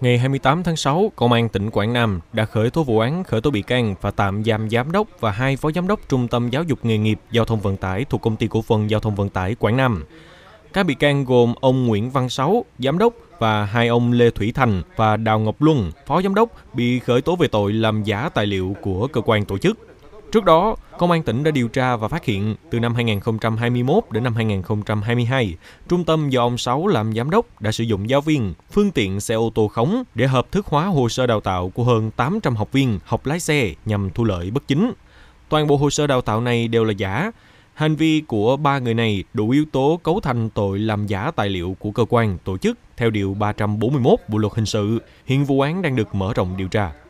Ngày 28 tháng 6, Công an tỉnh Quảng Nam đã khởi tố vụ án khởi tố bị can và tạm giam giám đốc và hai phó giám đốc Trung tâm Giáo dục Nghề nghiệp Giao thông Vận tải thuộc Công ty Cổ phần Giao thông Vận tải Quảng Nam. Các bị can gồm ông Nguyễn Văn Sáu, giám đốc và hai ông Lê Thủy Thành và Đào Ngọc Luân, phó giám đốc bị khởi tố về tội làm giả tài liệu của cơ quan tổ chức. Trước đó, Công an tỉnh đã điều tra và phát hiện từ năm 2021 đến năm 2022, trung tâm do ông Sáu làm giám đốc đã sử dụng giáo viên, phương tiện xe ô tô khống để hợp thức hóa hồ sơ đào tạo của hơn 800 học viên học lái xe nhằm thu lợi bất chính. Toàn bộ hồ sơ đào tạo này đều là giả. Hành vi của ba người này đủ yếu tố cấu thành tội làm giả tài liệu của cơ quan, tổ chức theo điều 341 Bộ luật hình sự. Hiện vụ án đang được mở rộng điều tra.